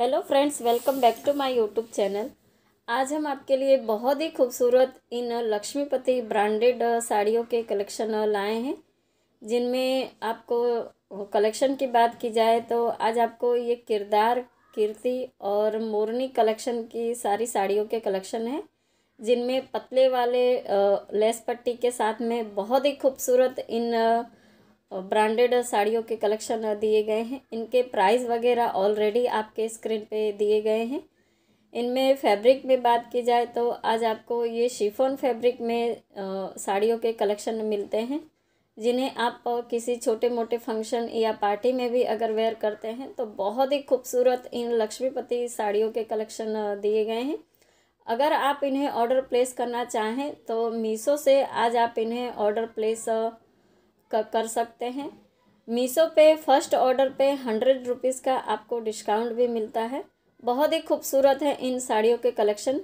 hello friends welcome back to my YouTube channel आज हम आपके लिए बहुत ही खूबसूरत इन लक्ष्मीपति ब्रांडेड साड़ियों के कलेक्शन लाए हैं जिनमें आपको कलेक्शन की बात की जाए तो आज आपको ये किरदार कीर्ति और मोरनी कलेक्शन की सारी साड़ियों के कलेक्शन हैं जिनमें पतले वाले लेस पट्टी के साथ में बहुत ही खूबसूरत इन ब्रांडेड साड़ियों के कलेक्शन दिए गए हैं इनके प्राइस वगैरह ऑलरेडी आपके स्क्रीन पे दिए गए हैं इनमें फैब्रिक में बात की जाए तो आज आपको ये शिफोन फैब्रिक में साड़ियों के कलेक्शन मिलते हैं जिन्हें आप किसी छोटे मोटे फंक्शन या पार्टी में भी अगर वेयर करते हैं तो बहुत ही खूबसूरत इन लक्ष्मीपति साड़ियों के कलेक्शन दिए गए हैं अगर आप इन्हें ऑर्डर प्लेस करना चाहें तो मीशो से आज आप इन्हें ऑर्डर प्लेस कर सकते हैं मीशो पे फर्स्ट ऑर्डर पे हंड्रेड रुपीज़ का आपको डिस्काउंट भी मिलता है बहुत ही खूबसूरत है इन साड़ियों के कलेक्शन